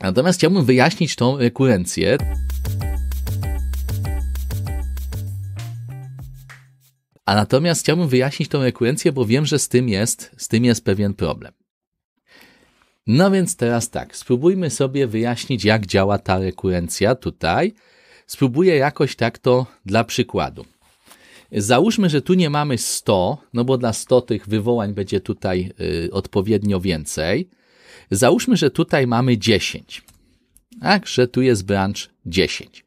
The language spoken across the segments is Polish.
Natomiast chciałbym wyjaśnić tą rekurencję. A natomiast chciałbym wyjaśnić tą rekurencję, bo wiem, że z tym jest, z tym jest pewien problem. No więc teraz tak, spróbujmy sobie wyjaśnić, jak działa ta rekurencja tutaj. Spróbuję jakoś tak to dla przykładu. Załóżmy, że tu nie mamy 100, no bo dla 100 tych wywołań będzie tutaj y, odpowiednio więcej. Załóżmy, że tutaj mamy 10. Tak, że tu jest branch 10.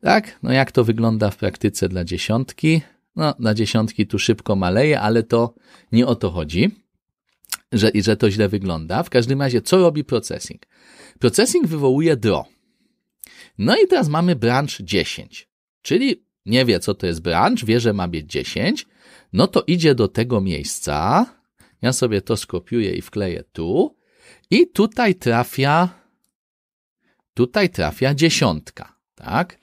Tak, no jak to wygląda w praktyce dla dziesiątki? No, dla dziesiątki tu szybko maleje, ale to nie o to chodzi, że, że to źle wygląda. W każdym razie, co robi processing? Processing wywołuje DRO. No i teraz mamy branch 10, czyli nie wie, co to jest branch, wie, że ma mieć 10, no to idzie do tego miejsca. Ja sobie to skopiuję i wkleję tu. I tutaj trafia, tutaj trafia dziesiątka, tak?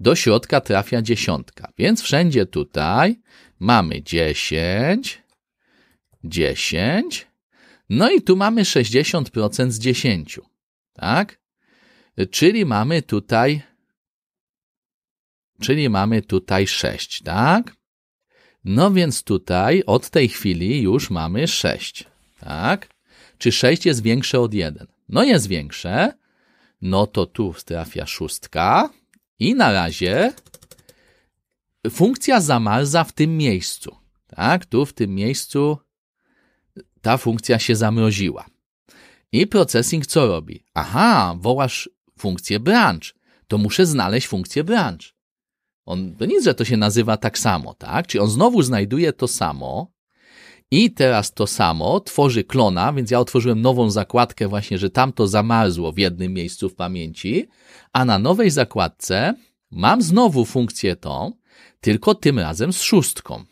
Do środka trafia dziesiątka, więc wszędzie tutaj mamy dziesięć, dziesięć. no i tu mamy 60% z dziesięciu, tak? Czyli mamy tutaj, czyli mamy tutaj sześć, tak? No więc tutaj od tej chwili już mamy sześć, tak? Czy 6 jest większe od 1? No jest większe. No to tu trafia szóstka. I na razie funkcja zamarza w tym miejscu. Tak, tu w tym miejscu ta funkcja się zamroziła. I processing co robi? Aha, wołasz funkcję branch. To muszę znaleźć funkcję branch. On, to nic, że to się nazywa tak samo, tak? Czyli on znowu znajduje to samo, i teraz to samo tworzy klona, więc ja otworzyłem nową zakładkę właśnie, że tamto zamarzło w jednym miejscu w pamięci, a na nowej zakładce mam znowu funkcję tą, tylko tym razem z szóstką.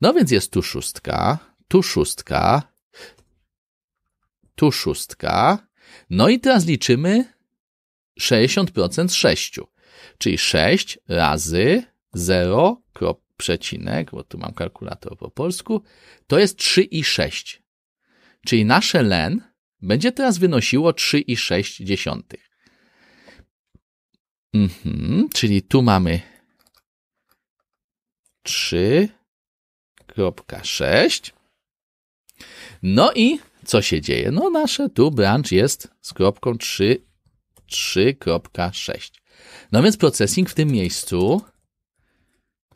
No więc jest tu szóstka, tu szóstka, tu szóstka. No i teraz liczymy 60% z 6, czyli 6 razy 0, przecinek, bo tu mam kalkulator po polsku, to jest 3,6. Czyli nasze len będzie teraz wynosiło 3,6. Mhm, czyli tu mamy 3,6. No i co się dzieje? No nasze tu branch jest z kropką 3, No więc processing w tym miejscu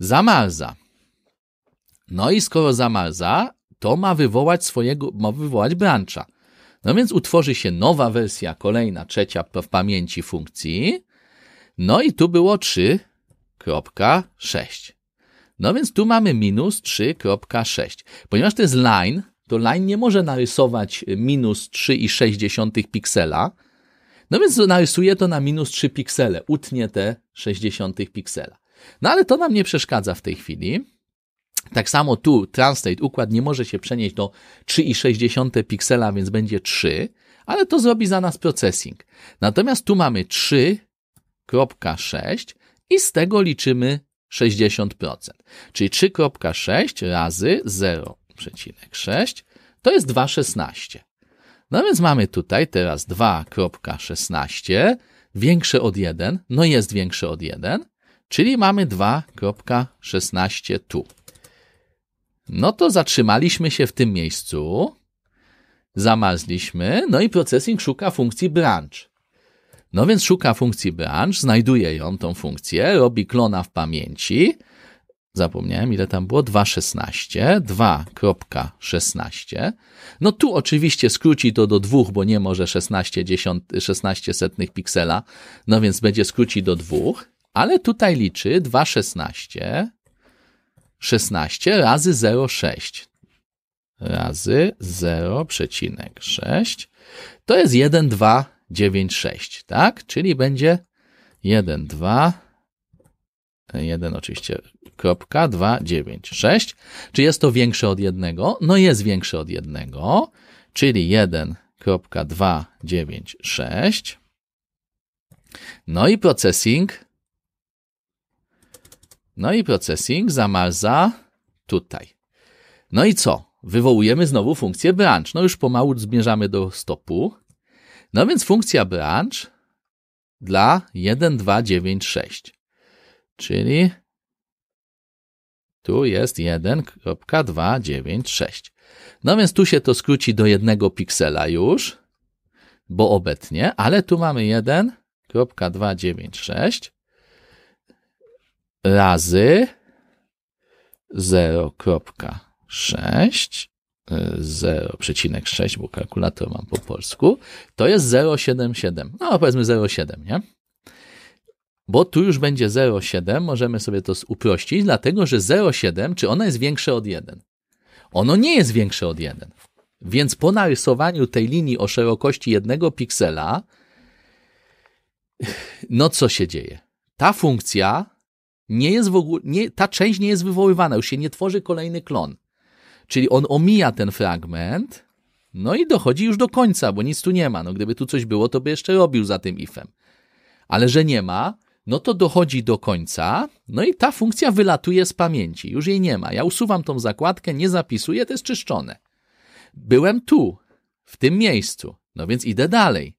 zamarza. No i skoro zamarza, to ma wywołać swojego, ma wywołać brancha. No więc utworzy się nowa wersja, kolejna, trzecia w pamięci funkcji. No i tu było 3.6. No więc tu mamy minus 3.6. Ponieważ to jest line, to line nie może narysować y, minus 3,6 piksela. No więc narysuje to na minus 3 piksele, utnie te 60 piksela. No ale to nam nie przeszkadza w tej chwili. Tak samo tu Translate układ nie może się przenieść do 3,6 piksela, więc będzie 3, ale to zrobi za nas processing. Natomiast tu mamy 3,6 i z tego liczymy 60%. Czyli 3,6 razy 0,6 to jest 2,16. No więc mamy tutaj teraz 2,16 większe od 1, no jest większe od 1, Czyli mamy 2.16 tu. No to zatrzymaliśmy się w tym miejscu, zamazliśmy, no i processing szuka funkcji branch. No więc szuka funkcji branch, znajduje ją, tą funkcję, robi klona w pamięci. Zapomniałem, ile tam było? 2.16, 2.16. No tu oczywiście skróci to do 2, bo nie może 16, 10, 16 setnych piksela, no więc będzie skróci do 2. Ale tutaj liczy 2,16. 16 razy 0,6 razy 0,6 to jest 1, 2, 9, 6, tak? Czyli będzie 1, 2, 1 oczywiście kropka, 2, 9, 6. Czy jest to większe od 1? No jest większe od 1, czyli 1,296. No i processing no i processing zamarza tutaj. No i co? Wywołujemy znowu funkcję branch. No już pomału zmierzamy do stopu. No więc funkcja branch dla 1296. Czyli tu jest 1.296. No więc tu się to skróci do jednego piksela już, bo obecnie, ale tu mamy 1.296 razy 0.6 0,6, y, bo kalkulator mam po polsku, to jest 0,77. No powiedzmy 0,7, nie? Bo tu już będzie 0,7, możemy sobie to uprościć, dlatego że 0,7, czy ono jest większe od 1? Ono nie jest większe od 1. Więc po narysowaniu tej linii o szerokości jednego piksela, no co się dzieje? Ta funkcja nie jest w ogóle, nie, ta część nie jest wywoływana, już się nie tworzy kolejny klon. Czyli on omija ten fragment, no i dochodzi już do końca, bo nic tu nie ma. No gdyby tu coś było, to by jeszcze robił za tym ifem. Ale że nie ma, no to dochodzi do końca, no i ta funkcja wylatuje z pamięci, już jej nie ma. Ja usuwam tą zakładkę, nie zapisuję, to jest czyszczone. Byłem tu, w tym miejscu, no więc idę dalej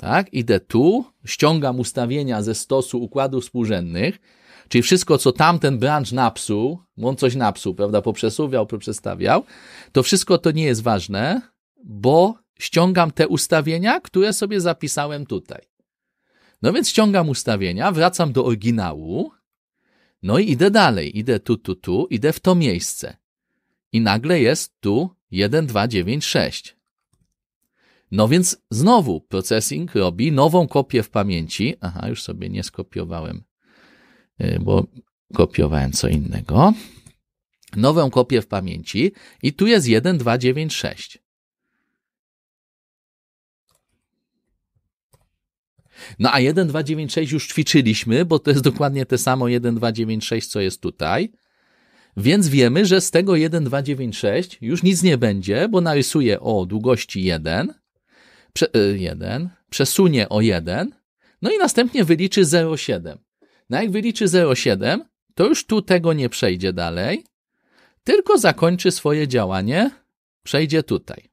tak? Idę tu, ściągam ustawienia ze stosu układów współrzędnych, czyli wszystko, co tamten branch napsuł, on coś napsuł, prawda, poprzesuwiał, poprzestawiał, to wszystko to nie jest ważne, bo ściągam te ustawienia, które sobie zapisałem tutaj. No więc ściągam ustawienia, wracam do oryginału, no i idę dalej, idę tu, tu, tu, idę w to miejsce. I nagle jest tu 1, 2, 9, 6. No więc znowu processing robi nową kopię w pamięci. Aha, już sobie nie skopiowałem, y, bo kopiowałem co innego. Nową kopię w pamięci i tu jest 1296. No a 1296 już ćwiczyliśmy, bo to jest dokładnie te samo 1296, co jest tutaj. Więc wiemy, że z tego 1296 już nic nie będzie, bo narysuję o długości 1 prze, 1, y, przesunie o 1, no i następnie wyliczy 0,7. No jak wyliczy 0,7, to już tu tego nie przejdzie dalej, tylko zakończy swoje działanie, przejdzie tutaj.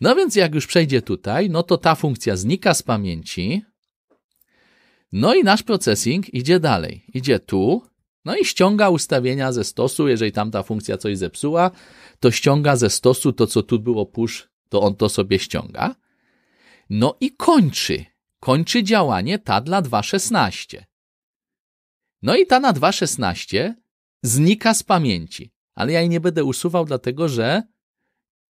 No więc jak już przejdzie tutaj, no to ta funkcja znika z pamięci, no i nasz processing idzie dalej. Idzie tu, no i ściąga ustawienia ze stosu, jeżeli tam ta funkcja coś zepsuła, to ściąga ze stosu to, co tu było push to on to sobie ściąga. No i kończy. Kończy działanie ta dla 2.16. No i ta na 2.16 znika z pamięci, ale ja jej nie będę usuwał, dlatego że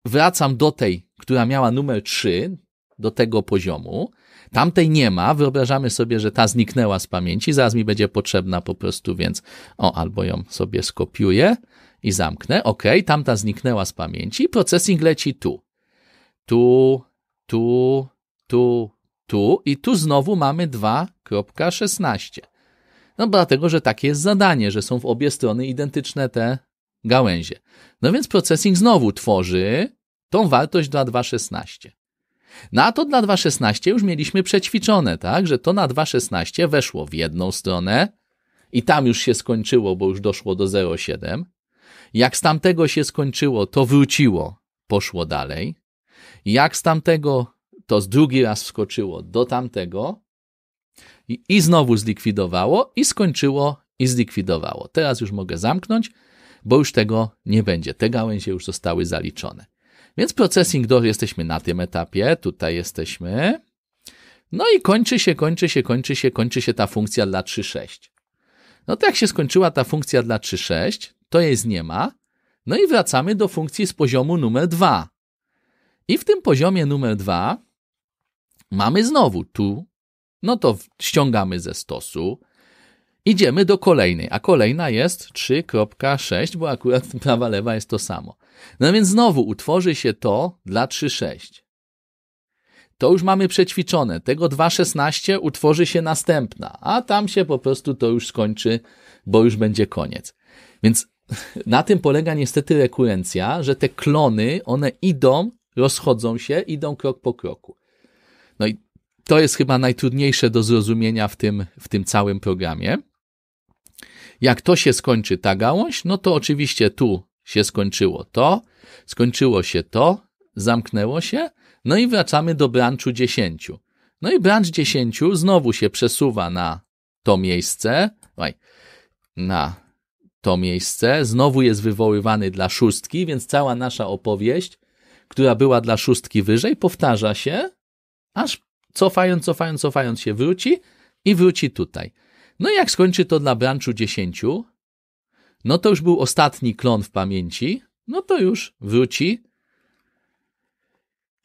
wracam do tej, która miała numer 3, do tego poziomu. Tamtej nie ma, wyobrażamy sobie, że ta zniknęła z pamięci, zaraz mi będzie potrzebna po prostu, więc o, albo ją sobie skopiuję i zamknę. Ok, tamta zniknęła z pamięci, procesing leci tu tu, tu, tu, tu i tu znowu mamy 2.16. No dlatego, że takie jest zadanie, że są w obie strony identyczne te gałęzie. No więc processing znowu tworzy tą wartość dla No a to dla 2.16 już mieliśmy przećwiczone, tak, że to na 2.16 weszło w jedną stronę i tam już się skończyło, bo już doszło do 0.7. Jak z tamtego się skończyło, to wróciło, poszło dalej. Jak z tamtego, to z drugi raz wskoczyło do tamtego i, i znowu zlikwidowało, i skończyło, i zlikwidowało. Teraz już mogę zamknąć, bo już tego nie będzie. Te gałęzie już zostały zaliczone. Więc processing door jesteśmy na tym etapie, tutaj jesteśmy. No i kończy się, kończy się, kończy się, kończy się ta funkcja dla 3.6. No to jak się skończyła ta funkcja dla 3.6, to jest nie ma. No i wracamy do funkcji z poziomu numer 2. I w tym poziomie numer dwa mamy znowu tu, no to ściągamy ze stosu, idziemy do kolejnej, a kolejna jest 3.6, bo akurat prawa, lewa jest to samo. No więc znowu utworzy się to dla 3.6. To już mamy przećwiczone. Tego 2.16 utworzy się następna, a tam się po prostu to już skończy, bo już będzie koniec. Więc na tym polega niestety rekurencja, że te klony, one idą rozchodzą się, idą krok po kroku. No i to jest chyba najtrudniejsze do zrozumienia w tym, w tym całym programie. Jak to się skończy, ta gałąź, no to oczywiście tu się skończyło to, skończyło się to, zamknęło się, no i wracamy do branchu 10. No i branch 10 znowu się przesuwa na to miejsce, na to miejsce, znowu jest wywoływany dla szóstki, więc cała nasza opowieść która była dla szóstki wyżej, powtarza się, aż cofając, cofając, cofając się wróci i wróci tutaj. No i jak skończy to dla branczu 10, no to już był ostatni klon w pamięci, no to już wróci,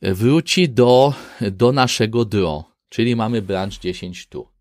wróci do, do naszego DRO, czyli mamy branch 10 tu.